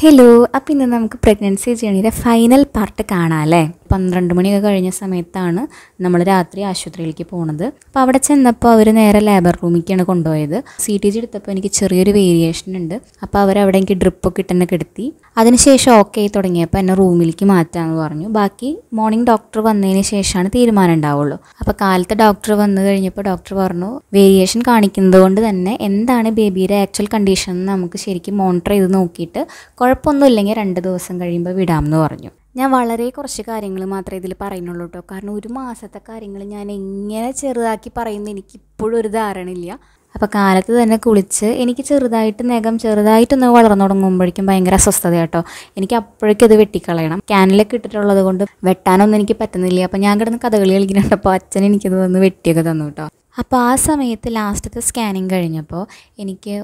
hello അപ്പം ഇന്ന് നമുക്ക് പ്രഗ്നൻസി ജേണിയുടെ ഫൈനൽ പാർട്ട് കാണാം അല്ലേ പന്ത്രണ്ട് മണിയൊക്കെ കഴിഞ്ഞ സമയത്താണ് നമ്മൾ രാത്രി ആശുപത്രിയിലേക്ക് പോണത് അപ്പോൾ അവിടെ ചെന്നപ്പോൾ അവർ നേരെ ലേബർ റൂമിലേക്കാണ് കൊണ്ടുപോയത് സി ടി ജി എടുത്തപ്പോൾ എനിക്ക് ചെറിയൊരു വേരിയേഷൻ ഉണ്ട് അപ്പോൾ അവരവിടെ എനിക്ക് ഡ്രിപ്പൊക്കെ ഇട്ടെന്നെ കിടത്തി അതിനുശേഷം ഓക്കെ ആയി തുടങ്ങിയപ്പോൾ എന്നെ റൂമിലേക്ക് മാറ്റാമെന്ന് പറഞ്ഞു ബാക്കി മോർണിംഗ് ഡോക്ടർ വന്നതിന് ശേഷമാണ് തീരുമാനം ഉണ്ടാവുള്ളൂ അപ്പോൾ കാലത്ത് ഡോക്ടർ വന്നു കഴിഞ്ഞപ്പോൾ ഡോക്ടർ പറഞ്ഞു വേരിയേഷൻ കാണിക്കുന്നത് കൊണ്ട് തന്നെ എന്താണ് ബേബിയുടെ ആക്ച്വൽ കണ്ടീഷൻ എന്ന് നമുക്ക് ശരിക്കും മോണിറ്റർ ചെയ്ത് നോക്കിയിട്ട് കുഴപ്പമൊന്നുമില്ലെങ്കിൽ രണ്ട് ദിവസം കഴിയുമ്പോൾ വിടാമെന്ന് പറഞ്ഞു ഞാൻ വളരെ കുറച്ച് കാര്യങ്ങൾ മാത്രമേ ഇതിൽ പറയുന്നുള്ളൂ കേട്ടോ കാരണം ഒരു മാസത്തെ കാര്യങ്ങൾ ഞാൻ എങ്ങനെ ചെറുതാക്കി പറയുന്നു എനിക്കിപ്പോഴും ഒരു ധാരണയില്ല അപ്പോൾ കാലത്ത് തന്നെ കുളിച്ച് എനിക്ക് ചെറുതായിട്ട് നഖം ചെറുതായിട്ടൊന്ന് വളർന്നു തുടങ്ങുമ്പോഴേക്കും ഭയങ്കര അസ്വസ്ഥത കേട്ടോ എനിക്ക് അപ്പോഴേക്കത് വെട്ടിക്കളയണം ക്യാനിലൊക്കെ ഇട്ടിട്ടുള്ളത് കൊണ്ട് വെട്ടാനൊന്നും എനിക്ക് പറ്റുന്നില്ല അപ്പോൾ ഞാൻ കിടന്ന് കഥകളി കളിക്കുന്നുണ്ടപ്പോൾ അച്ഛൻ എനിക്കത് വന്ന് വെട്ടിയൊക്കെ തന്നു കേട്ടോ അപ്പോൾ ആ സമയത്ത് ലാസ്റ്റത്തെ സ്കാനിങ് കഴിഞ്ഞപ്പോൾ എനിക്ക്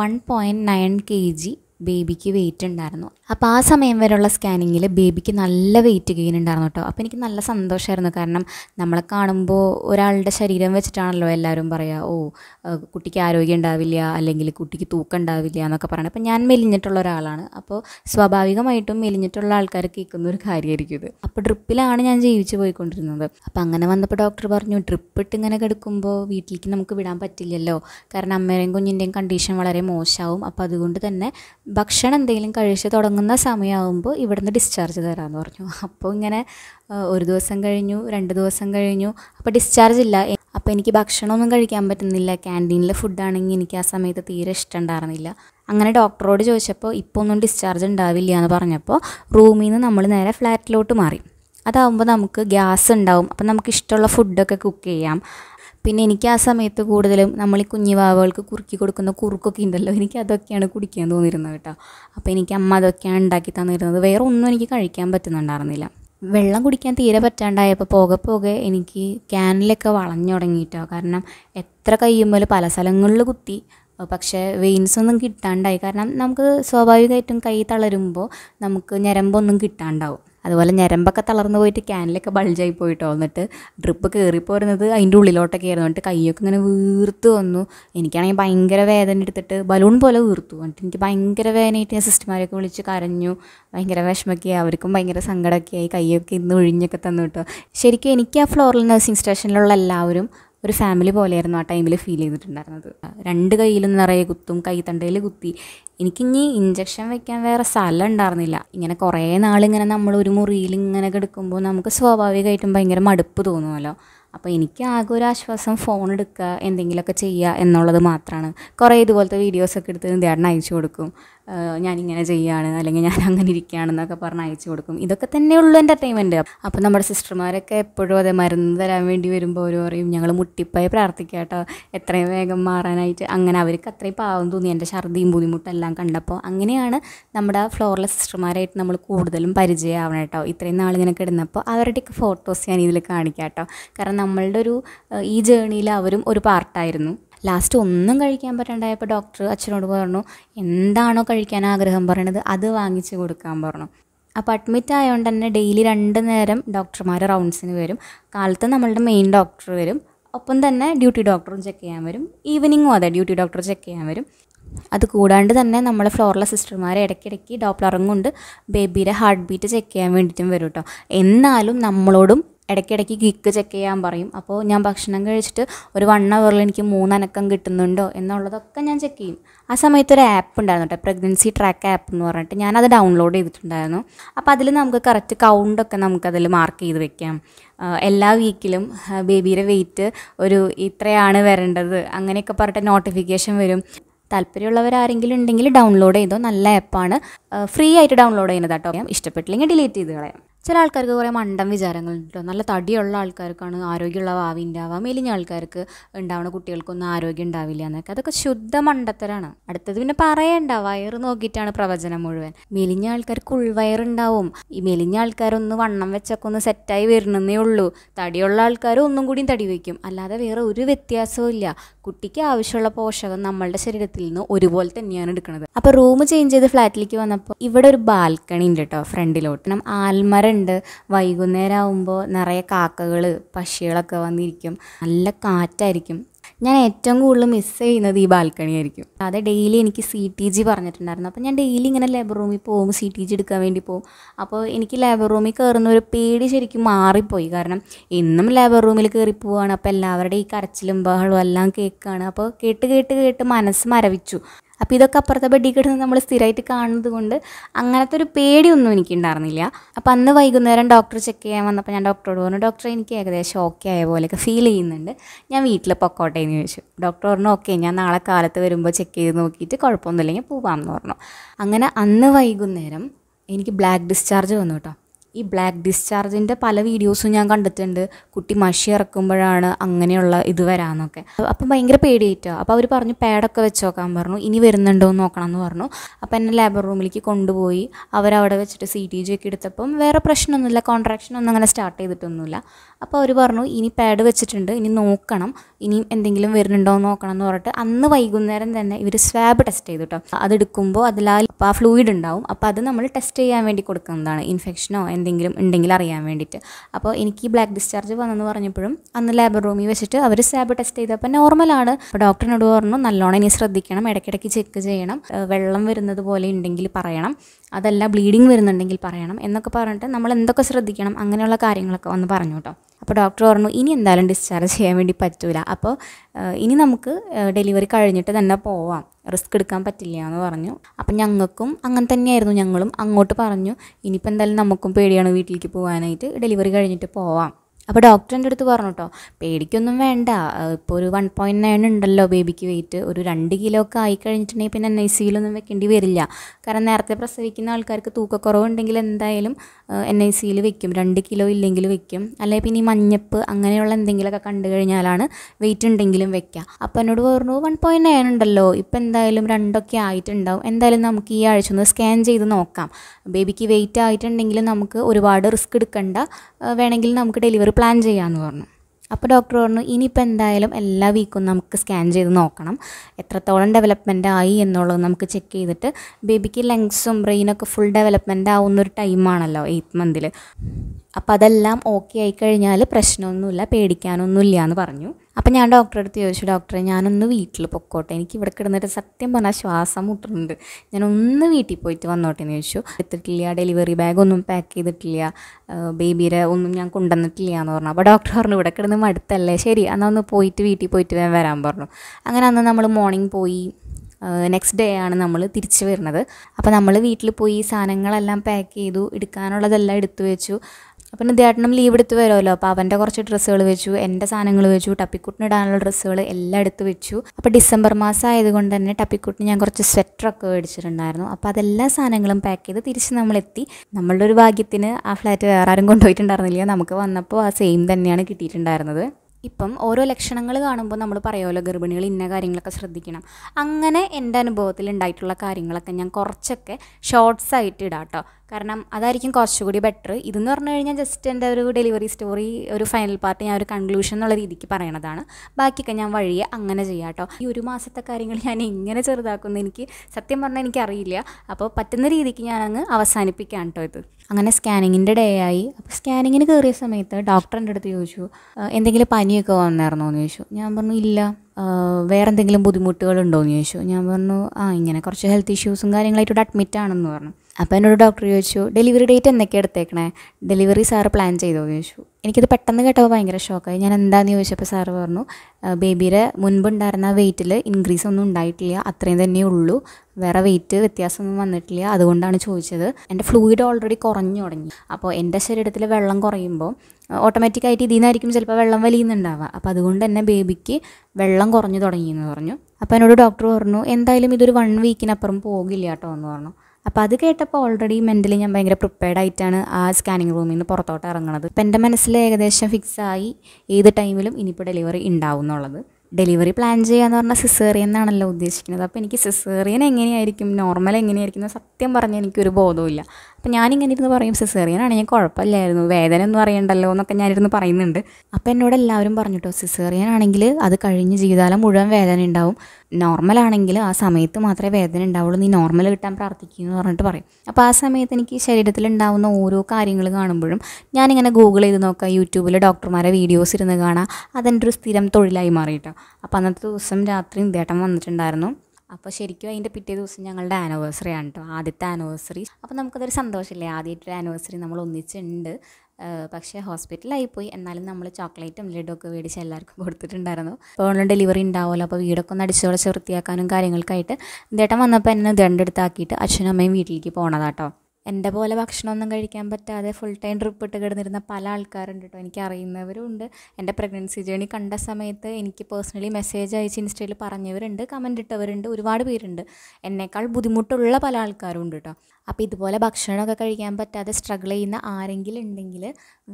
one point nine K G ബേബിക്ക് വെയിറ്റ് ഉണ്ടായിരുന്നു അപ്പോൾ ആ സമയം വരെയുള്ള സ്കാനിങ്ങിൽ ബേബിക്ക് നല്ല വെയിറ്റ് ഗെയിൻ ഉണ്ടായിരുന്നു കേട്ടോ അപ്പോൾ എനിക്ക് നല്ല സന്തോഷമായിരുന്നു കാരണം നമ്മളെ കാണുമ്പോൾ ഒരാളുടെ ശരീരം വെച്ചിട്ടാണല്ലോ എല്ലാവരും പറയുക ഓ കുട്ടിക്ക് ആരോഗ്യം ഉണ്ടാവില്ല അല്ലെങ്കിൽ കുട്ടിക്ക് തൂക്കം ഉണ്ടാവില്ല എന്നൊക്കെ പറയണത് അപ്പോൾ ഞാൻ മെലിഞ്ഞിട്ടുള്ള ഒരാളാണ് അപ്പോൾ സ്വാഭാവികമായിട്ടും മെലിഞ്ഞിട്ടുള്ള ആൾക്കാർ കേൾക്കുന്ന ഒരു കാര്യമായിരിക്കും ഇത് അപ്പോൾ ഡ്രിപ്പിലാണ് ഞാൻ ജീവിച്ച് പോയിക്കൊണ്ടിരുന്നത് അപ്പോൾ അങ്ങനെ വന്നപ്പോൾ ഡോക്ടർ പറഞ്ഞു ഡ്രിപ്പ് ഇട്ട് ഇങ്ങനെ കിടക്കുമ്പോൾ വീട്ടിലേക്ക് നമുക്ക് വിടാൻ പറ്റില്ലല്ലോ കാരണം അമ്മേരെയും കുഞ്ഞിൻ്റെയും കണ്ടീഷൻ വളരെ മോശമാവും അപ്പോൾ അതുകൊണ്ട് തന്നെ ഭക്ഷണം എന്തെങ്കിലും കഴിച്ച് തുടങ്ങുന്ന സമയമാകുമ്പോൾ ഇവിടുന്ന് ഡിസ്ചാർജ് തരാമെന്ന് പറഞ്ഞു അപ്പോൾ ഇങ്ങനെ ഒരു ദിവസം കഴിഞ്ഞു രണ്ട് ദിവസം കഴിഞ്ഞു അപ്പോൾ ഡിസ്ചാർജ് ഇല്ല അപ്പോൾ എനിക്ക് ഭക്ഷണമൊന്നും കഴിക്കാൻ പറ്റുന്നില്ല ക്യാൻറ്റീനിലെ ഫുഡാണെങ്കിൽ എനിക്ക് ആ സമയത്ത് തീരെ ഇഷ്ടമുണ്ടായിരുന്നില്ല അങ്ങനെ ഡോക്ടറോട് ചോദിച്ചപ്പോൾ ഇപ്പോൾ ഒന്നും ഡിസ്ചാർജ് ഉണ്ടാവില്ല എന്ന് പറഞ്ഞപ്പോൾ റൂമിൽ നിന്ന് നമ്മൾ നേരെ ഫ്ലാറ്റിലോട്ട് മാറി അതാവുമ്പോൾ നമുക്ക് ഗ്യാസ് ഉണ്ടാവും അപ്പം നമുക്ക് ഇഷ്ടമുള്ള ഫുഡൊക്കെ കുക്ക് ചെയ്യാം പിന്നെ എനിക്ക് ആ സമയത്ത് കൂടുതലും നമ്മൾ ഈ കുഞ്ഞുവാവകൾക്ക് കുറുക്കി കൊടുക്കുന്ന കുറുക്കൊക്കെ ഉണ്ടല്ലോ എനിക്ക് അതൊക്കെയാണ് കുടിക്കാൻ തോന്നിയിരുന്നത് കേട്ടോ അപ്പോൾ എനിക്ക് അമ്മ അതൊക്കെയാണ് ഉണ്ടാക്കി തന്നിരുന്നത് വേറെ ഒന്നും എനിക്ക് കഴിക്കാൻ പറ്റുന്നുണ്ടായിരുന്നില്ല വെള്ളം കുടിക്കാൻ തീരെ പറ്റാണ്ടായപ്പോൾ പോകെ പോകെ എനിക്ക് ക്യാനിലൊക്കെ വളഞ്ഞു തുടങ്ങിയിട്ടോ കാരണം എത്ര കയ്യുമ്പോൾ പല സ്ഥലങ്ങളിൽ കുത്തി പക്ഷേ വെയിൻസ് ഒന്നും കിട്ടാണ്ടായി കാരണം നമുക്ക് സ്വാഭാവികമായിട്ടും കൈ തളരുമ്പോൾ നമുക്ക് ഞരമ്പൊന്നും കിട്ടാണ്ടാവും അതുപോലെ ഞരമ്പൊക്കെ തളർന്നു പോയിട്ട് ക്യാനിലൊക്കെ ബൾജായി പോയിട്ടോ എന്നിട്ട് ഡ്രിപ്പ് കയറിപ്പോരുന്നത് അതിൻ്റെ ഉള്ളിലോട്ടൊക്കെ ആയിരുന്നു എന്നിട്ട് കയ്യൊക്കെ ഇങ്ങനെ വീർത്ത് വന്നു എനിക്കാണെങ്കിൽ ഭയങ്കര വേദന എടുത്തിട്ട് ബലൂൺ പോലെ വീർത്തു എന്നിട്ട് എനിക്ക് ഭയങ്കര വേദനയായിട്ട് ഞാൻ സിസ്റ്റർമാരൊക്കെ വിളിച്ച് കരഞ്ഞു ഭയങ്കര വിഷമൊക്കെ അവർക്കും ഭയങ്കര സങ്കടമൊക്കെയായി ആയി കൈയൊക്കെ ഇന്ന് ഒഴിഞ്ഞൊക്കെ തന്നു കേട്ടോ ശരിക്കും എനിക്ക് ആ ഫ്ലോറിൽ നഴ്സിംഗ് സ്റ്റേഷനിലുള്ള എല്ലാവരും ഒരു ഫാമിലി പോലെയായിരുന്നു ആ ടൈമിൽ ഫീൽ ചെയ്തിട്ടുണ്ടായിരുന്നത് രണ്ട് കയ്യിലും നിറയെ കുത്തും കൈത്തണ്ടയിൽ കുത്തി എനിക്കിനി ഇഞ്ചക്ഷൻ വെക്കാൻ വേറെ സ്ഥലം ഉണ്ടായിരുന്നില്ല ഇങ്ങനെ കുറേ നാളിങ്ങനെ നമ്മൾ ഒരു മുറിയിൽ ഇങ്ങനെ കിടക്കുമ്പോൾ നമുക്ക് സ്വാഭാവികമായിട്ടും ഭയങ്കര മടുപ്പ് തോന്നുമല്ലോ അപ്പോൾ എനിക്ക് ആകെ ഒരു ആശ്വാസം ഫോൺ എടുക്കുക എന്തെങ്കിലുമൊക്കെ ചെയ്യുക എന്നുള്ളത് മാത്രമാണ് കുറേ ഇതുപോലത്തെ വീഡിയോസൊക്കെ എടുത്ത് ഇന്ത്യയാടിന് അയച്ചു കൊടുക്കും ഞാനിങ്ങനെ ചെയ്യുകയാണ് അല്ലെങ്കിൽ ഞാൻ അങ്ങനെ ഇരിക്കുകയാണെന്നൊക്കെ പറഞ്ഞ് അയച്ചു കൊടുക്കും ഇതൊക്കെ തന്നെ ഉള്ളൂ എൻ്റർടൈൻമെൻറ്റ് അപ്പോൾ നമ്മുടെ സിസ്റ്റർമാരൊക്കെ എപ്പോഴും അതേ മരുന്ന് തരാൻ വേണ്ടി വരുമ്പോൾ ഓരോ പറയും ഞങ്ങൾ മുട്ടിപ്പോയി പ്രാർത്ഥിക്കുക കേട്ടോ എത്രയും വേഗം മാറാനായിട്ട് അങ്ങനെ അവർക്ക് അത്രയും പാവം തോന്നി എൻ്റെ ഛർദിയും ബുദ്ധിമുട്ടെല്ലാം കണ്ടപ്പോൾ അങ്ങനെയാണ് നമ്മുടെ ഫ്ലോറിലെ സിസ്റ്റർമാരായിട്ട് നമ്മൾ കൂടുതലും പരിചയമാവണം കേട്ടോ ഇത്രയും നാളിങ്ങനെ കിടന്നപ്പോൾ അവരുടെയൊക്കെ ഫോട്ടോസ് ഞാൻ ഇതിൽ കാണിക്കാം കേട്ടോ കാരണം കാരണം നമ്മളുടെ ഒരു ഈ ജേണിയിൽ അവരും ഒരു പാർട്ടായിരുന്നു ലാസ്റ്റ് ഒന്നും കഴിക്കാൻ പറ്റണ്ടായപ്പോൾ ഡോക്ടർ അച്ഛനോട് പറഞ്ഞു എന്താണോ കഴിക്കാൻ ആഗ്രഹം പറയണത് അത് വാങ്ങിച്ചു കൊടുക്കാൻ പറഞ്ഞു അപ്പോൾ അഡ്മിറ്റ് ആയതുകൊണ്ട് തന്നെ ഡെയിലി രണ്ട് നേരം ഡോക്ടർമാർ റൗണ്ട്സിന് വരും കാലത്ത് നമ്മളുടെ മെയിൻ ഡോക്ടർ വരും ഒപ്പം തന്നെ ഡ്യൂട്ടി ഡോക്ടറും ചെക്ക് ചെയ്യാൻ വരും ഈവനിങ്ങും അതെ ഡ്യൂട്ടി ഡോക്ടർ ചെക്ക് ചെയ്യാൻ വരും അത് കൂടാണ്ട് തന്നെ നമ്മളെ ഫ്ലോറിലെ സിസ്റ്റർമാർ ഇടയ്ക്കിടയ്ക്ക് ഡോപ്ലറും കൊണ്ട് ബേബിയുടെ ഹാർട്ട് ബീറ്റ് ചെക്ക് ചെയ്യാൻ വേണ്ടിയിട്ടും വരും കേട്ടോ എന്നാലും നമ്മളോടും ഇടയ്ക്കിടയ്ക്ക് കിക്ക് ചെക്ക് ചെയ്യാൻ പറയും അപ്പോൾ ഞാൻ ഭക്ഷണം കഴിച്ചിട്ട് ഒരു വൺ അവറിൽ എനിക്ക് മൂന്നനക്കം കിട്ടുന്നുണ്ടോ എന്നുള്ളതൊക്കെ ഞാൻ ചെക്ക് ചെയ്യും ആ സമയത്ത് ഒരു ആപ്പ് ഉണ്ടായിരുന്നു കേട്ടോ പ്രഗ്നൻസി ട്രാക്ക് ആപ്പ് എന്ന് പറഞ്ഞിട്ട് ഞാനത് ഡൗൺലോഡ് ചെയ്തിട്ടുണ്ടായിരുന്നു അപ്പോൾ അതിൽ നമുക്ക് കറക്റ്റ് കൗണ്ടൊക്കെ നമുക്കതിൽ മാർക്ക് ചെയ്ത് വെക്കാം എല്ലാ വീക്കിലും ബേബിയുടെ വെയിറ്റ് ഒരു ഇത്രയാണ് വരേണ്ടത് അങ്ങനെയൊക്കെ പറഞ്ഞിട്ട് നോട്ടിഫിക്കേഷൻ വരും താല്പര്യമുള്ളവരാരെങ്കിലും ഉണ്ടെങ്കിൽ ഡൗൺലോഡ് ചെയ്തോ നല്ല ആപ്പാണ് ഫ്രീ ആയിട്ട് ഡൗൺലോഡ് ചെയ്യുന്നത് കേട്ടോ ഇഷ്ടപ്പെട്ടില്ലെങ്കിൽ ഡിലീറ്റ് ചെയ്ത് കളയാം ചില ആൾക്കാർക്ക് കുറേ മണ്ടം വിചാരങ്ങളുണ്ട് നല്ല തടിയുള്ള ആൾക്കാർക്കാണ് ആരോഗ്യമുള്ള ഭാവി ഉണ്ടാവാം മെലിഞ്ഞ ആൾക്കാർക്ക് ഉണ്ടാവുന്ന കുട്ടികൾക്കൊന്നും ആരോഗ്യം ഉണ്ടാവില്ല എന്നൊക്കെ അതൊക്കെ ശുദ്ധ മണ്ടത്തരാണ് അടുത്തത് പിന്നെ പറയണ്ട വയറ് നോക്കിയിട്ടാണ് പ്രവചനം മുഴുവൻ മെലിഞ്ഞ ആൾക്കാർക്ക് ഉൾവയറുണ്ടാവും ഈ മെലിഞ്ഞ ആൾക്കാരൊന്ന് വണ്ണം വെച്ചൊക്കെ ഒന്ന് സെറ്റായി വരണമെന്നേ ഉള്ളൂ തടിയുള്ള ആൾക്കാർ ഒന്നും കൂടി തടി വയ്ക്കും അല്ലാതെ വേറെ ഒരു വ്യത്യാസവും ഇല്ല കുട്ടിക്ക് ആവശ്യമുള്ള പോഷകം നമ്മളുടെ ശരീരത്തിൽ നിന്ന് ഒരുപോലെ തന്നെയാണ് എടുക്കുന്നത് അപ്പോൾ റൂം ചേഞ്ച് ചെയ്ത് ഫ്ലാറ്റിലേക്ക് വന്നപ്പോൾ ഇവിടെ ഒരു ബാൽക്കണി ഉണ്ട് കേട്ടോ ഫ്രണ്ടിലോട്ട് ആൽമര ഉണ്ട് വൈകുന്നേരം ആകുമ്പോൾ നിറയെ കാക്കകൾ പക്ഷികളൊക്കെ വന്നിരിക്കും നല്ല കാറ്റായിരിക്കും ഞാൻ ഏറ്റവും കൂടുതൽ മിസ് ചെയ്യുന്നത് ഈ ബാൽക്കണി ആയിരിക്കും അത് ഡെയിലി എനിക്ക് സി ടി ജി പറഞ്ഞിട്ടുണ്ടായിരുന്നു അപ്പോൾ ഞാൻ ഡെയിലി ഇങ്ങനെ ലേബർ റൂമിൽ പോകും സി ടി ജി എടുക്കാൻ വേണ്ടി പോകും അപ്പോൾ എനിക്ക് ലേബർ റൂമിൽ കയറുന്ന ഒരു പേടി ശരിക്കും മാറിപ്പോയി കാരണം ഇന്നും ലേബർ റൂമിൽ കയറി പോവുകയാണ് അപ്പോൾ എല്ലാവരുടെയും ഈ കരച്ചിലും ബഹളവും എല്ലാം കേൾക്കുകയാണ് അപ്പോൾ കേട്ട് കേട്ട് കേട്ട് മനസ്സ് മരവിച്ചു അപ്പോൾ ഇതൊക്കെ അപ്പുറത്തെ ബെഡിൽ കിടന്ന് നമ്മൾ സ്ഥിരമായിട്ട് കാണുന്നത് കൊണ്ട് അങ്ങനത്തെ ഒരു പേടിയൊന്നും എനിക്ക് ഉണ്ടായിരുന്നില്ല അപ്പോൾ അന്ന് വൈകുന്നേരം ഡോക്ടർ ചെക്ക് ചെയ്യാൻ വന്നപ്പോൾ ഞാൻ ഡോക്ടറോട് പറഞ്ഞു ഡോക്ടറെ എനിക്ക് ഏകദേശം ഓക്കെ ആയ പോലെയൊക്കെ ഫീൽ ചെയ്യുന്നുണ്ട് ഞാൻ വീട്ടിൽ പൊക്കോട്ടെ എന്ന് ചോദിച്ചു ഡോക്ടർ പറഞ്ഞു ഓക്കെ ഞാൻ നാളെ കാലത്ത് വരുമ്പോൾ ചെക്ക് ചെയ്ത് നോക്കിയിട്ട് കുഴപ്പമൊന്നുമില്ലെങ്കിൽ പോവാമെന്ന് പറഞ്ഞു അങ്ങനെ അന്ന് വൈകുന്നേരം എനിക്ക് ബ്ലാക്ക് ഡിസ്ചാർജ് വന്നു കേട്ടോ ഈ ബ്ലാക്ക് ഡിസ്ചാർജിൻ്റെ പല വീഡിയോസും ഞാൻ കണ്ടിട്ടുണ്ട് കുട്ടി മഷി ഇറക്കുമ്പോഴാണ് അങ്ങനെയുള്ള ഇത് വരാമെന്നൊക്കെ അപ്പം ഭയങ്കര പേടിയായിട്ടോ അപ്പോൾ അവർ പറഞ്ഞു പാഡൊക്കെ വെച്ച് നോക്കാൻ പറഞ്ഞു ഇനി വരുന്നുണ്ടോ എന്ന് നോക്കണം എന്ന് പറഞ്ഞു അപ്പോൾ എന്നെ ലേബർ റൂമിലേക്ക് കൊണ്ടുപോയി അവരവിടെ വെച്ചിട്ട് സി ടി ജി ഒക്കെ എടുത്തപ്പം വേറെ പ്രശ്നമൊന്നുമില്ല കോൺട്രാക്ഷൻ ഒന്നും അങ്ങനെ സ്റ്റാർട്ട് ചെയ്തിട്ടൊന്നുമില്ല അപ്പോൾ അവർ പറഞ്ഞു ഇനി പാഡ് വെച്ചിട്ടുണ്ട് ഇനി നോക്കണം ഇനിയും എന്തെങ്കിലും വരുന്നുണ്ടോ എന്ന് നോക്കണം എന്ന് പറഞ്ഞിട്ട് അന്ന് വൈകുന്നേരം തന്നെ ഇവർ സ്വാബ് ടെസ്റ്റ് ചെയ്തു കേട്ടോ അതെടുക്കുമ്പോൾ അതിലാൽ ആ ഫ്ലൂയിഡ് ഉണ്ടാവും അപ്പോൾ അത് നമ്മൾ ടെസ്റ്റ് ചെയ്യാൻ വേണ്ടി കൊടുക്കുന്നതാണ് ഇൻഫെക്ഷനോ എന്തെങ്കിലും എന്തെങ്കിലും ഉണ്ടെങ്കിൽ അറിയാൻ വേണ്ടിയിട്ട് അപ്പോൾ എനിക്ക് ഈ ബ്ലാക്ക് ഡിസ്ചാർജ് വന്നെന്ന് പറഞ്ഞപ്പോഴും അന്ന് ലാബ് റൂമിൽ വെച്ചിട്ട് അവർ സാബ് ടെസ്റ്റ് ചെയ്തപ്പോൾ നോർമലാണ് അപ്പോൾ ഡോക്ടറിനോട് പറഞ്ഞു നല്ലോണം ഇനി ശ്രദ്ധിക്കണം ഇടയ്ക്കിടയ്ക്ക് ചെക്ക് ചെയ്യണം വെള്ളം വരുന്നത് പോലെ ഉണ്ടെങ്കിൽ പറയണം അതല്ല ബ്ലീഡിങ് വരുന്നുണ്ടെങ്കിൽ പറയണം എന്നൊക്കെ പറഞ്ഞിട്ട് നമ്മൾ എന്തൊക്കെ ശ്രദ്ധിക്കണം അങ്ങനെയുള്ള കാര്യങ്ങളൊക്കെ വന്ന് പറഞ്ഞു കേട്ടോ അപ്പോൾ ഡോക്ടർ പറഞ്ഞു ഇനി എന്തായാലും ഡിസ്ചാർജ് ചെയ്യാൻ വേണ്ടി പറ്റൂല അപ്പോൾ ഇനി നമുക്ക് ഡെലിവറി കഴിഞ്ഞിട്ട് തന്നെ പോവാം റിസ്ക് എടുക്കാൻ പറ്റില്ല എന്ന് പറഞ്ഞു അപ്പം ഞങ്ങൾക്കും അങ്ങനെ തന്നെയായിരുന്നു ഞങ്ങളും അങ്ങോട്ട് പറഞ്ഞു ഇനിയിപ്പോൾ എന്തായാലും നമുക്കും പേടിയാണ് വീട്ടിലേക്ക് പോകാനായിട്ട് ഡെലിവറി കഴിഞ്ഞിട്ട് പോവാം അപ്പോൾ ഡോക്ടറിൻ്റെ അടുത്ത് പറഞ്ഞു കേട്ടോ പേടിക്കൊന്നും വേണ്ട ഇപ്പോൾ ഒരു വൺ പോയിൻറ്റ് നയൻ ഉണ്ടല്ലോ ബേബിക്ക് വെയിറ്റ് ഒരു രണ്ട് കിലോ ഒക്കെ ആയി കഴിഞ്ഞിട്ടുണ്ടെങ്കിൽ പിന്നെ എൻ ഐ സിയിലൊന്നും വെക്കേണ്ടി വരില്ല കാരണം നേരത്തെ പ്രസവിക്കുന്ന ആൾക്കാർക്ക് തൂക്കക്കുറവുണ്ടെങ്കിൽ എന്തായാലും എൻ ഐ സിയിൽ വെക്കും രണ്ട് കിലോ ഇല്ലെങ്കിൽ വെക്കും അല്ലെങ്കിൽ പിന്നെ ഈ മഞ്ഞപ്പ് അങ്ങനെയുള്ള എന്തെങ്കിലുമൊക്കെ കണ്ടു കഴിഞ്ഞാലാണ് വെയിറ്റ് ഉണ്ടെങ്കിലും വെക്കാം അപ്പോൾ എന്നോട് പറഞ്ഞു വൺ പോയിൻറ്റ് നയൻ ഉണ്ടല്ലോ ഇപ്പോൾ എന്തായാലും രണ്ടൊക്കെ ആയിട്ടുണ്ടാവും എന്തായാലും നമുക്ക് ഈ ആഴ്ച ഒന്ന് സ്കാൻ ചെയ്ത് നോക്കാം ബേബിക്ക് വെയിറ്റ് ആയിട്ടുണ്ടെങ്കിൽ നമുക്ക് ഒരുപാട് റിസ്ക് എടുക്കണ്ട വേണമെങ്കിൽ നമുക്ക് ഡെലിവറി പ്ലാൻ ചെയ്യാമെന്ന് പറഞ്ഞു അപ്പോൾ ഡോക്ടർ പറഞ്ഞു ഇനിയിപ്പോൾ എന്തായാലും എല്ലാ വീക്കും നമുക്ക് സ്കാൻ ചെയ്ത് നോക്കണം എത്രത്തോളം ഡെവലപ്മെൻ്റ് ആയി എന്നുള്ളത് നമുക്ക് ചെക്ക് ചെയ്തിട്ട് ബേബിക്ക് ലങ്സും ബ്രെയിനൊക്കെ ഫുൾ ഡെവലപ്മെൻ്റ് ആവുന്നൊരു ടൈമാണല്ലോ എയ്ത്ത് മന്തിൽ അപ്പം അതെല്ലാം ഓക്കെ ആയി കഴിഞ്ഞാൽ പ്രശ്നമൊന്നുമില്ല പേടിക്കാനൊന്നുമില്ല എന്ന് പറഞ്ഞു അപ്പം ഞാൻ ഡോക്ടറെ അടുത്ത് ചോദിച്ചു ഡോക്ടറെ ഞാനൊന്ന് വീട്ടിൽ പൊക്കോട്ടെ എനിക്ക് ഇവിടെ കിടന്നിട്ട് സത്യം പറഞ്ഞാൽ ശ്വാസം മുട്ടുന്നുണ്ട് ഞാൻ ഒന്ന് വീട്ടിൽ പോയിട്ട് വന്നോട്ടെ എന്ന് ചോദിച്ചു എത്തിയിട്ടില്ല ഡെലിവറി ബാഗ് ഒന്നും പാക്ക് ചെയ്തിട്ടില്ല ബേബിയുടെ ഒന്നും ഞാൻ കൊണ്ടുവന്നിട്ടില്ല എന്ന് പറഞ്ഞു അപ്പോൾ ഡോക്ടർ പറഞ്ഞു ഇവിടെ കിടന്ന് മടുത്തല്ലേ ശരി എന്നാൽ ഒന്ന് പോയിട്ട് വീട്ടിൽ പോയിട്ട് ഞാൻ വരാൻ പറഞ്ഞു അങ്ങനെ അന്ന് നമ്മൾ മോർണിംഗ് പോയി നെക്സ്റ്റ് ഡേ ആണ് നമ്മൾ തിരിച്ചു വരുന്നത് അപ്പോൾ നമ്മൾ വീട്ടിൽ പോയി സാധനങ്ങളെല്ലാം പാക്ക് ചെയ്തു എടുക്കാനുള്ളതെല്ലാം എടുത്തു വെച്ചു അപ്പം നിധ്യാട്ടനും ലീവ് എടുത്ത് വരുമല്ലോ അപ്പോൾ അവൻ്റെ കുറച്ച് ഡ്രസ്സുകൾ വെച്ചു എൻ്റെ സാധനങ്ങൾ വെച്ചു ടപ്പിക്കുട്ടിന് ഇടാനുള്ള ഡ്രസ്സുകൾ എല്ലാം എടുത്ത് വെച്ചു അപ്പോൾ ഡിസംബർ മാസം ആയതുകൊണ്ട് തന്നെ ടപ്പിക്കുട്ടിന് ഞാൻ കുറച്ച് സ്വെറ്ററൊക്കെ മേടിച്ചിട്ടുണ്ടായിരുന്നു അപ്പോൾ അതെല്ലാ സാധനങ്ങളും പാക്ക് ചെയ്ത് തിരിച്ച് നമ്മളെത്തി നമ്മളുടെ ഒരു ഭാഗ്യത്തിന് ആ ഫ്ലാറ്റ് വേറെ ആരും കൊണ്ടുപോയിട്ടുണ്ടായിരുന്നില്ല നമുക്ക് വന്നപ്പോൾ ആ സെയിം തന്നെയാണ് കിട്ടിയിട്ടുണ്ടായിരുന്നത് ഇപ്പം ഓരോ ലക്ഷണങ്ങൾ കാണുമ്പോൾ നമ്മൾ പറയുമല്ലോ ഗർഭിണികൾ ഇന്ന കാര്യങ്ങളൊക്കെ ശ്രദ്ധിക്കണം അങ്ങനെ എൻ്റെ അനുഭവത്തിൽ ഉണ്ടായിട്ടുള്ള കാര്യങ്ങളൊക്കെ ഞാൻ കുറച്ചൊക്കെ ഷോർട്സ് ആയിട്ട് ഇടാം കേട്ടോ കാരണം അതായിരിക്കും കുറച്ചുകൂടി ബെറ്റർ ഇതെന്ന് പറഞ്ഞു കഴിഞ്ഞാൽ ജസ്റ്റ് എൻ്റെ ഒരു ഡെലിവറി സ്റ്റോറി ഒരു ഫൈനൽ പാർട്ട് ഞാൻ ഒരു കൺക്ലൂഷൻ എന്നുള്ള രീതിക്ക് പറയണതാണ് ബാക്കിയൊക്കെ ഞാൻ വഴിയെ അങ്ങനെ ചെയ്യാം കേട്ടോ ഈ ഒരു മാസത്തെ കാര്യങ്ങൾ ഞാൻ എങ്ങനെ ചെറുതാക്കുന്നു എനിക്ക് സത്യം പറഞ്ഞാൽ എനിക്കറിയില്ല അപ്പോൾ പറ്റുന്ന രീതിക്ക് ഞാൻ അങ്ങ് അവസാനിപ്പിക്കാം കേട്ടോ ഇത് അങ്ങനെ സ്കാനിങ്ങിൻ്റെ ഡേ ആയി അപ്പോൾ സ്കാനിങ്ങിന് കയറിയ സമയത്ത് ഡോക്ടർ എൻ്റെ അടുത്ത് ചോദിച്ചു എന്തെങ്കിലും പനിയൊക്കെ വന്നായിരുന്നോ എന്ന് ചോദിച്ചു ഞാൻ പറഞ്ഞു ഇല്ല വേറെ എന്തെങ്കിലും ബുദ്ധിമുട്ടുകളുണ്ടോ എന്ന് ചോദിച്ചു ഞാൻ പറഞ്ഞു ആ ഇങ്ങനെ കുറച്ച് ഹെൽത്ത് ഇഷ്യൂസും കാര്യങ്ങളായിട്ട് അഡ്മിറ്റ് ആണെന്ന് പറഞ്ഞു അപ്പോൾ എന്നോട് ഡോക്ടർ ചോദിച്ചു ഡെലിവറി ഡേറ്റ് എന്നൊക്കെ എടുത്തേക്കണേ ഡെലിവറി സാറ് പ്ലാൻ ചെയ്തോ ചോദിച്ചു എനിക്കത് പെട്ടെന്ന് കേട്ടപ്പോൾ ഭയങ്കര ഷോക്കായി ഞാൻ എന്താണെന്ന് ചോദിച്ചപ്പോൾ സാറ് പറഞ്ഞു ബേബിയുടെ മുൻപുണ്ടായിരുന്ന വെയിറ്റിൽ ഇൻക്രീസ് ഒന്നും ഉണ്ടായിട്ടില്ല അത്രയും തന്നെ ഉള്ളൂ വേറെ വെയിറ്റ് വ്യത്യാസമൊന്നും വന്നിട്ടില്ല അതുകൊണ്ടാണ് ചോദിച്ചത് എൻ്റെ ഫ്ലൂയിഡ് ഓൾറെഡി കുറഞ്ഞു തുടങ്ങി അപ്പോൾ എൻ്റെ ശരീരത്തിൽ വെള്ളം കുറയുമ്പോൾ ഓട്ടോമാറ്റിക്കായിട്ട് ഇതിൽ നിന്നായിരിക്കും ചിലപ്പോൾ വെള്ളം വലിയുന്നുണ്ടാവുക അപ്പോൾ അതുകൊണ്ട് തന്നെ ബേബിക്ക് വെള്ളം കുറഞ്ഞു തുടങ്ങിയെന്ന് പറഞ്ഞു അപ്പോൾ എന്നോട് ഡോക്ടർ പറഞ്ഞു എന്തായാലും ഇതൊരു വൺ വീക്കിനപ്പുറം പോകില്ല കേട്ടോ എന്ന് പറഞ്ഞു അപ്പോൾ അത് കേട്ടപ്പോൾ ഓൾറെഡി മെൻ്റലി ഞാൻ ഭയങ്കര പ്രിപ്പയർഡ് ആയിട്ടാണ് ആ സ്കാനിങ് റൂമിൽ നിന്ന് പുറത്തോട്ട് ഇറങ്ങണത് ഇപ്പം എൻ്റെ മനസ്സിൽ ഏകദേശം ഫിക്സായി ഏത് ടൈമിലും ഇനിയിപ്പോൾ ഡെലിവറി ഉണ്ടാവും എന്നുള്ളത് ഡെലിവറി പ്ലാൻ ചെയ്യുക എന്ന് പറഞ്ഞാൽ സിസേറിയൻ എന്നാണല്ലോ ഉദ്ദേശിക്കുന്നത് അപ്പോൾ എനിക്ക് സിസേറിയൻ എങ്ങനെയായിരിക്കും നോർമൽ എങ്ങനെയായിരിക്കും സത്യം പറഞ്ഞാൽ എനിക്കൊരു ബോധവുമില്ല അപ്പം ഞാനിങ്ങനെ ഇരുന്ന് പറയും സിസേറിയനാണ് ഞാൻ കുഴപ്പമില്ലായിരുന്നു വേദന ഒന്നും അറിയണ്ടല്ലോ എന്നൊക്കെ ഞാനിരുന്ന് പറയുന്നുണ്ട് അപ്പോൾ എന്നോട് എല്ലാവരും പറഞ്ഞു കേട്ടോ സിസേറിയൻ ആണെങ്കിൽ അത് കഴിഞ്ഞ് ജീവിതകാലം മുഴുവൻ വേദന ഉണ്ടാവും നോർമൽ ആണെങ്കിൽ ആ സമയത്ത് മാത്രമേ വേദന ഉണ്ടാവുള്ളൂ നീ നോർമൽ കിട്ടാൻ പ്രാർത്ഥിക്കൂ എന്ന് പറഞ്ഞിട്ട് പറയും അപ്പോൾ ആ സമയത്ത് എനിക്ക് ശരീരത്തിൽ ഉണ്ടാവുന്ന ഓരോ കാര്യങ്ങൾ കാണുമ്പോഴും ഞാനിങ്ങനെ ഗൂഗിൾ ചെയ്ത് നോക്കുക യൂട്യൂബിൽ ഡോക്ടർമാരെ വീഡിയോസ് ഇരുന്ന് കാണാം അതെൻ്റെ ഒരു സ്ഥിരം തൊഴിലായി മാറിയിട്ടോ അപ്പോൾ അന്നത്തെ ദിവസം രാത്രി ഇദ്ദേഹം വന്നിട്ടുണ്ടായിരുന്നു അപ്പോൾ ശരിക്കും അതിൻ്റെ പിറ്റേ ദിവസം ഞങ്ങളുടെ ആനിവേഴ്സറി ആണ് കേട്ടോ ആദ്യത്തെ ആനിവേഴ്സറി അപ്പോൾ നമുക്കതൊരു സന്തോഷമില്ലേ ആദ്യമായിട്ടൊരു ആനിവേഴ്സറി നമ്മൾ ഒന്നിച്ചുണ്ട് പക്ഷേ ഹോസ്പിറ്റലായി പോയി എന്നാലും നമ്മൾ ചോക്ലേറ്റും ഒക്കെ മേടിച്ച് എല്ലാവർക്കും കൊടുത്തിട്ടുണ്ടായിരുന്നു ഓൺലൈൻ ഡെലിവറി ഉണ്ടാവുമല്ലോ അപ്പോൾ വീടൊക്കെ ഒന്ന് അടിച്ചുടച്ച് വൃത്തിയാക്കാനും കാര്യങ്ങൾക്കായിട്ട് ഇതേട്ടം വന്നപ്പോൾ എന്നെ ദണ്ടെടുത്താക്കിയിട്ട് അച്ഛനും അമ്മയും വീട്ടിലേക്ക് പോകണതാട്ടോ എൻ്റെ പോലെ ഭക്ഷണമൊന്നും കഴിക്കാൻ പറ്റാതെ ഫുൾ ടൈം ട്രിപ്പ് ഇട്ട് കിടന്നിരുന്ന പല ആൾക്കാരുണ്ട് കേട്ടോ എനിക്ക് അറിയുന്നവരും ഉണ്ട് എൻ്റെ പ്രഗ്നൻസി ജേണി കണ്ട സമയത്ത് എനിക്ക് പേഴ്സണലി മെസ്സേജ് അയച്ച് ഇൻസ്റ്റയിൽ പറഞ്ഞവരുണ്ട് കമൻ്റ് ഇട്ടവരുണ്ട് ഒരുപാട് പേരുണ്ട് എന്നേക്കാൾ ബുദ്ധിമുട്ടുള്ള പല ആൾക്കാരും ഉണ്ട് കേട്ടോ അപ്പോൾ ഇതുപോലെ ഭക്ഷണമൊക്കെ കഴിക്കാൻ പറ്റാതെ സ്ട്രഗിൾ ചെയ്യുന്ന ആരെങ്കിലും ഉണ്ടെങ്കിൽ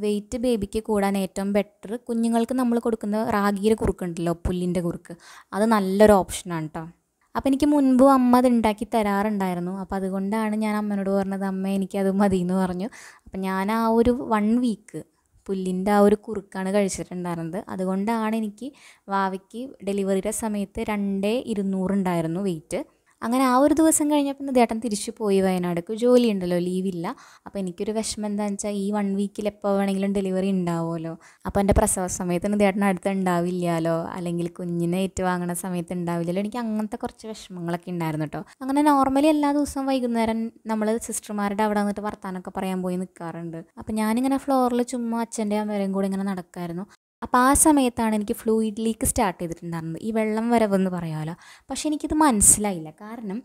വെയിറ്റ് ബേബിക്ക് കൂടാൻ ഏറ്റവും ബെറ്റർ കുഞ്ഞുങ്ങൾക്ക് നമ്മൾ കൊടുക്കുന്ന റാഗിയുടെ കുറുക്കുണ്ടല്ലോ പുല്ലിൻ്റെ കുറുക്ക് അത് നല്ലൊരു ഓപ്ഷനാണ് കേട്ടോ അപ്പം എനിക്ക് മുൻപും അമ്മ അത് ഉണ്ടാക്കി തരാറുണ്ടായിരുന്നു അപ്പോൾ അതുകൊണ്ടാണ് ഞാൻ അമ്മനോട് പറഞ്ഞത് അമ്മ എനിക്കത് മതി എന്ന് പറഞ്ഞു അപ്പം ഞാൻ ആ ഒരു വൺ വീക്ക് പുല്ലിൻ്റെ ആ ഒരു കുറുക്കാണ് കഴിച്ചിട്ടുണ്ടായിരുന്നത് അതുകൊണ്ടാണ് എനിക്ക് വാവയ്ക്ക് ഡെലിവറിയുടെ സമയത്ത് രണ്ടേ ഇരുന്നൂറുണ്ടായിരുന്നു വെയിറ്റ് അങ്ങനെ ആ ഒരു ദിവസം കഴിഞ്ഞപ്പോൾ ദേട്ടൻ തിരിച്ചു പോയി വയനാടേക്ക് ജോലി ഉണ്ടല്ലോ ലീവില്ല അപ്പോൾ എനിക്കൊരു വിഷമം എന്താണെന്ന് വെച്ചാൽ ഈ വൺ വീക്കിൽ എപ്പോൾ വേണമെങ്കിലും ഡെലിവറി ഉണ്ടാവുമല്ലോ അപ്പോൾ എൻ്റെ പ്രസവ സമയത്തിന് ദേട്ടൻ അടുത്ത് ഉണ്ടാവില്ലല്ലോ അല്ലെങ്കിൽ കുഞ്ഞിനെ ഏറ്റുവാങ്ങണ സമയത്ത് ഉണ്ടാവില്ലല്ലോ എനിക്ക് അങ്ങനത്തെ കുറച്ച് വിഷമങ്ങളൊക്കെ ഉണ്ടായിരുന്നു കേട്ടോ അങ്ങനെ നോർമലി എല്ലാ ദിവസവും വൈകുന്നേരം നമ്മൾ സിസ്റ്റർമാരുടെ അവിടെ വന്നിട്ട് വർത്താനൊക്കെ പറയാൻ പോയി നിൽക്കാറുണ്ട് അപ്പോൾ ഞാനിങ്ങനെ ഫ്ലോറിൽ ചുമ്മാ അച്ഛൻ്റെ അമ്മയും കൂടെ ഇങ്ങനെ നടക്കായിരുന്നു അപ്പോൾ ആ സമയത്താണ് എനിക്ക് ഫ്ലൂയിഡ് ലീക്ക് സ്റ്റാർട്ട് ചെയ്തിട്ടുണ്ടായിരുന്നത് ഈ വെള്ളം വരവെന്ന് പറയാമല്ലോ പക്ഷേ എനിക്കിത് മനസ്സിലായില്ല കാരണം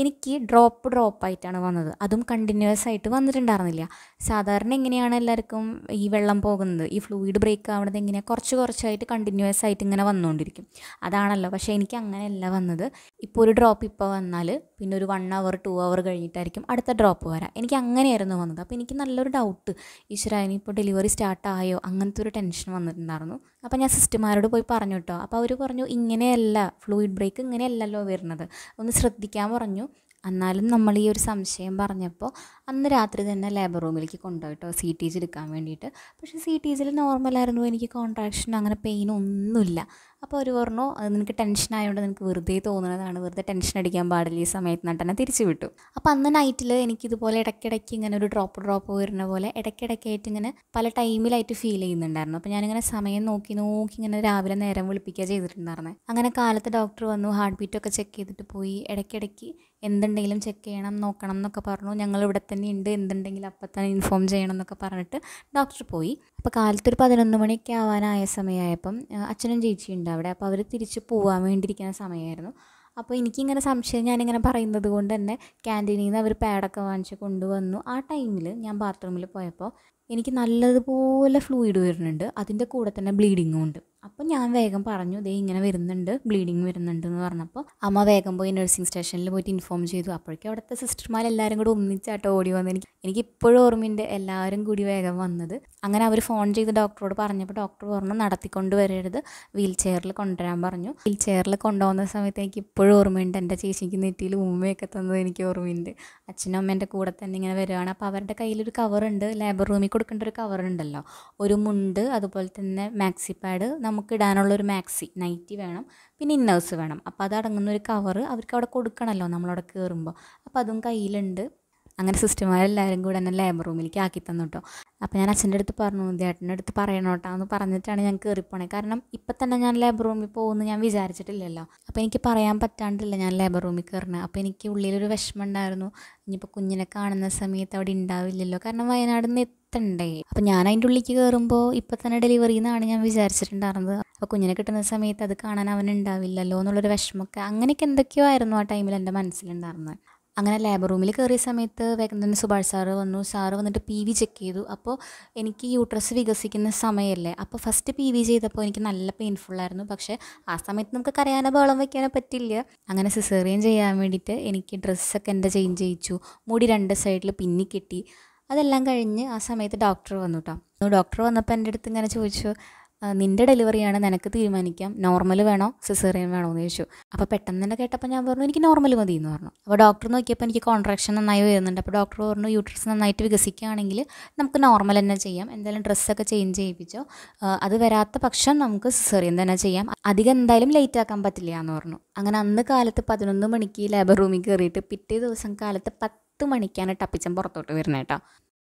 എനിക്ക് ഡ്രോപ്പ് ഡ്രോപ്പായിട്ടാണ് വന്നത് അതും കണ്ടിന്യൂസ് ആയിട്ട് വന്നിട്ടുണ്ടായിരുന്നില്ല സാധാരണ എങ്ങനെയാണ് എല്ലാവർക്കും ഈ വെള്ളം പോകുന്നത് ഈ ഫ്ലൂയിഡ് ബ്രേക്ക് ആവുന്നത് എങ്ങനെയാണ് കുറച്ച് കുറച്ചായിട്ട് കണ്ടിന്യൂസ് ആയിട്ട് ഇങ്ങനെ വന്നുകൊണ്ടിരിക്കും അതാണല്ലോ പക്ഷേ എനിക്ക് അങ്ങനെയല്ല വന്നത് ഇപ്പോൾ ഒരു ഡ്രോപ്പ് ഇപ്പോൾ വന്നാൽ പിന്നെ ഒരു വൺ അവർ ടു അവർ കഴിഞ്ഞിട്ടായിരിക്കും അടുത്ത ഡ്രോപ്പ് വരാം എനിക്ക് അങ്ങനെയായിരുന്നു വന്നത് അപ്പോൾ എനിക്ക് നല്ലൊരു ഡൗട്ട് ഈശ്വര ഇനിയിപ്പോൾ ഡെലിവറി സ്റ്റാർട്ട് ആയോ അങ്ങനത്തെ ഒരു ടെൻഷൻ വന്നിട്ടുണ്ടായിരുന്നു അപ്പോൾ ഞാൻ സിസ്റ്റർമാരോട് പോയി പറഞ്ഞു കേട്ടോ അപ്പോൾ അവർ പറഞ്ഞു ഇങ്ങനെയല്ല ഫ്ലൂയിഡ് ബ്രേക്ക് ഇങ്ങനെയല്ലല്ലോ വരുന്നത് ഒന്ന് ശ്രദ്ധിക്കാൻ പറഞ്ഞു എന്നാലും നമ്മൾ ഈ ഒരു സംശയം പറഞ്ഞപ്പോൾ അന്ന് രാത്രി തന്നെ ലേബർ റൂമിലേക്ക് കൊണ്ടുപോയിട്ടോ സി ടി ജി എടുക്കാൻ വേണ്ടിയിട്ട് പക്ഷേ സി ടി ജിയിൽ നോർമലായിരുന്നു എനിക്ക് കോൺട്രാക്ഷൻ അങ്ങനെ പെയിൻ ഒന്നുമില്ല അപ്പോൾ അവർ പറഞ്ഞു അത് നിനക്ക് ടെൻഷൻ ആയതുകൊണ്ട് നിനക്ക് വെറുതെ തോന്നുന്നതാണ് വെറുതെ ടെൻഷൻ അടിക്കാൻ പാടില്ല ഈ സമയത്ത് നട്ടനെ തിരിച്ചു വിട്ടു അപ്പോൾ അന്ന് നൈറ്റിൽ എനിക്കിതുപോലെ ഇടയ്ക്കിടയ്ക്ക് ഇങ്ങനെ ഒരു ഡ്രോപ്പ് ഡ്രോപ്പ് വരുന്ന പോലെ ഇടയ്ക്കിടയ്ക്കായിട്ട് ഇങ്ങനെ പല ടൈമിലായിട്ട് ഫീൽ ചെയ്യുന്നുണ്ടായിരുന്നു അപ്പോൾ ഞാനിങ്ങനെ സമയം നോക്കി നോക്കി ഇങ്ങനെ രാവിലെ നേരം വിളിപ്പിക്കുക ചെയ്തിട്ടുണ്ടായിരുന്നത് അങ്ങനെ കാലത്ത് ഡോക്ടർ വന്നു ഹാർട്ട് ബീറ്റൊക്കെ ചെക്ക് ചെയ്തിട്ട് പോയി ഇടയ്ക്കിടയ്ക്ക് എന്തുണ്ടെങ്കിലും ചെക്ക് ചെയ്യണം നോക്കണം എന്നൊക്കെ പറഞ്ഞു ഞങ്ങൾ ഇവിടെ തന്നെ ഉണ്ട് എന്തുണ്ടെങ്കിലും അപ്പം തന്നെ ഇൻഫോം ചെയ്യണം എന്നൊക്കെ പറഞ്ഞിട്ട് ഡോക്ടർ പോയി അപ്പോൾ കാലത്തൊരു പതിനൊന്ന് മണിയൊക്കെ ആവാനായ സമയമായപ്പം അച്ഛനും ചേച്ചിയും ഉണ്ടായിരുന്നു അവിടെ അപ്പോൾ അവർ തിരിച്ച് പോകാൻ വേണ്ടിയിരിക്കുന്ന സമയമായിരുന്നു അപ്പോൾ എനിക്കിങ്ങനെ സംശയം ഞാനിങ്ങനെ പറയുന്നത് കൊണ്ട് തന്നെ ക്യാൻറ്റീനിൽ നിന്ന് അവർ പാഡൊക്കെ വാങ്ങിച്ച് കൊണ്ടുവന്നു ആ ടൈമിൽ ഞാൻ ബാത്റൂമിൽ പോയപ്പോൾ എനിക്ക് നല്ലതുപോലെ ഫ്ലൂയിഡ് വരുന്നുണ്ട് അതിൻ്റെ കൂടെ തന്നെ ബ്ലീഡിങ്ങും ഉണ്ട് അപ്പം ഞാൻ വേഗം പറഞ്ഞു ദേ ഇങ്ങനെ വരുന്നുണ്ട് ബ്ലീഡിങ് വരുന്നുണ്ട് എന്ന് പറഞ്ഞപ്പോൾ അമ്മ വേഗം പോയി നഴ്സിംഗ് സ്റ്റേഷനിൽ പോയിട്ട് ഇൻഫോം ചെയ്തു അപ്പോഴേക്കും അവിടുത്തെ സിസ്റ്റർമാരെല്ലാവരും കൂടി ഒന്നിച്ചാട്ടോ ഓടി വന്നു എനിക്ക് എനിക്ക് ഇപ്പോഴും ഓർമ്മയുണ്ട് എല്ലാവരും കൂടി വേഗം വന്നത് അങ്ങനെ അവർ ഫോൺ ചെയ്ത് ഡോക്ടറോട് പറഞ്ഞപ്പോൾ ഡോക്ടർ പറഞ്ഞു നടത്തിക്കൊണ്ട് വരരുത് വീൽ ചെയറിൽ കൊണ്ടുവരാൻ പറഞ്ഞു വീൽ ചെയറിൽ കൊണ്ടുപോകുന്ന സമയത്ത് എനിക്ക് ഇപ്പോഴും ഓർമ്മയുണ്ട് എൻ്റെ ചേച്ചിക്ക് നെറ്റിയിൽ ഉമ്മയൊക്കെ തന്നത് എനിക്ക് ഓർമ്മയുണ്ട് അച്ഛനും അമ്മ എൻ്റെ കൂടെ തന്നെ ഇങ്ങനെ വരുവാണ് അപ്പോൾ അവരുടെ കയ്യിലൊരു കവറുണ്ട് ലേബർ റൂമിൽ കൊടുക്കേണ്ട ഒരു കവറുണ്ടല്ലോ ഒരു മുണ്ട് അതുപോലെ തന്നെ മാക്സി പാഡ് നമുക്ക് ഇടാനുള്ള ഒരു മാക്സി നൈറ്റി വേണം പിന്നെ ഇന്നേഴ്സ് വേണം അപ്പോൾ അതടങ്ങുന്ന ഒരു കവറ് അവർക്ക് അവിടെ കൊടുക്കണമല്ലോ നമ്മളവിടെ കയറുമ്പോൾ അപ്പോൾ അതും കയ്യിലുണ്ട് അങ്ങനെ എല്ലാവരും കൂടെ തന്നെ ലേബർ റൂമിലേക്ക് ആക്കി തന്നു കേട്ടോ അപ്പോൾ ഞാൻ അച്ഛൻ്റെ അടുത്ത് പറഞ്ഞു ഏട്ടൻ്റെ അടുത്ത് പറയണോട്ടോ എന്ന് പറഞ്ഞിട്ടാണ് ഞാൻ കയറിപ്പോണേ കാരണം ഇപ്പം തന്നെ ഞാൻ ലേബർ റൂമിൽ പോകുമെന്ന് ഞാൻ വിചാരിച്ചിട്ടില്ലല്ലോ അപ്പോൾ എനിക്ക് പറയാൻ പറ്റാണ്ടില്ല ഞാൻ ലേബർ റൂമിൽ കയറണേ അപ്പോൾ എനിക്ക് ഉള്ളിലൊരു വിഷമം ഉണ്ടായിരുന്നു ഇനിയിപ്പോൾ കുഞ്ഞിനെ കാണുന്ന സമയത്ത് അവിടെ ഉണ്ടാവില്ലല്ലോ കാരണം വയനാട് നിന്ന് എത്തണ്ടേ അപ്പോൾ ഞാൻ അതിൻ്റെ ഉള്ളിക്ക് കയറുമ്പോൾ ഇപ്പം തന്നെ ഡെലിവറി എന്നാണ് ഞാൻ വിചാരിച്ചിട്ടുണ്ടായിരുന്നത് അപ്പോൾ കുഞ്ഞിനെ കിട്ടുന്ന സമയത്ത് അത് കാണാൻ ഉണ്ടാവില്ലല്ലോ എന്നുള്ളൊരു വിഷമമൊക്കെ അങ്ങനെയൊക്കെ എന്തൊക്കെയോ ആയിരുന്നു ആ ടൈമിൽ എൻ്റെ മനസ്സിലുണ്ടായിരുന്നത് അങ്ങനെ ലേബർ റൂമിൽ കയറിയ സമയത്ത് വേഗം തന്നെ സുഭാഷ് സാറ് വന്നു സാറ് വന്നിട്ട് പി വി ചെക്ക് ചെയ്തു അപ്പോൾ എനിക്ക് യൂട്രസ് വികസിക്കുന്ന സമയമല്ലേ അപ്പോൾ ഫസ്റ്റ് പി വി ചെയ്തപ്പോൾ എനിക്ക് നല്ല പെയിൻഫുള്ളായിരുന്നു പക്ഷേ ആ സമയത്ത് നമുക്ക് കരയാനോ ബോളം വയ്ക്കാനോ പറ്റില്ല അങ്ങനെ സിസേറിയൻ ചെയ്യാൻ വേണ്ടിയിട്ട് എനിക്ക് ഡ്രസ്സൊക്കെ എൻ്റെ ചേഞ്ച് ചെയ്യിച്ചു മുടി രണ്ട് സൈഡിൽ പിന്നി കിട്ടി അതെല്ലാം കഴിഞ്ഞ് ആ സമയത്ത് ഡോക്ടർ വന്നു കേട്ടോ ഡോക്ടർ വന്നപ്പോൾ എൻ്റെ അടുത്ത് ഇങ്ങനെ ചോദിച്ചു നിന്റെ ഡെലിവറിയാണ് നിനക്ക് തീരുമാനിക്കാം നോർമൽ വേണോ സിസേറിയൻ വേണോ എന്ന് ചോദിച്ചു അപ്പോൾ പെട്ടെന്ന് തന്നെ കേട്ടപ്പോൾ ഞാൻ പറഞ്ഞു എനിക്ക് നോർമൽ മതി എന്ന് പറഞ്ഞു അപ്പോൾ ഡോക്ടർ നോക്കിയപ്പോൾ എനിക്ക് കോൺട്രാക്ഷൻ നന്നായി വരുന്നുണ്ട് അപ്പോൾ ഡോക്ടർ പറഞ്ഞു യൂട്രസ് നന്നായിട്ട് വികസിക്കുകയാണെങ്കിൽ നമുക്ക് നോർമൽ തന്നെ ചെയ്യാം എന്തായാലും ഡ്രസ്സൊക്കെ ചേഞ്ച് ചെയ്യിപ്പിച്ചോ അത് വരാത്ത പക്ഷം നമുക്ക് സിസേറിയൻ തന്നെ ചെയ്യാം അധികം എന്തായാലും ലേറ്റ് ആക്കാൻ പറ്റില്ല എന്ന് പറഞ്ഞു അങ്ങനെ അന്ന് കാലത്ത് പതിനൊന്ന് മണിക്ക് ലേബർ റൂമിൽ കയറിയിട്ട് പിറ്റേ ദിവസം കാലത്ത് പത്ത് മണിക്കാണ് ടപ്പിച്ചം പുറത്തോട്ട് വരുന്നത് കേട്ടോ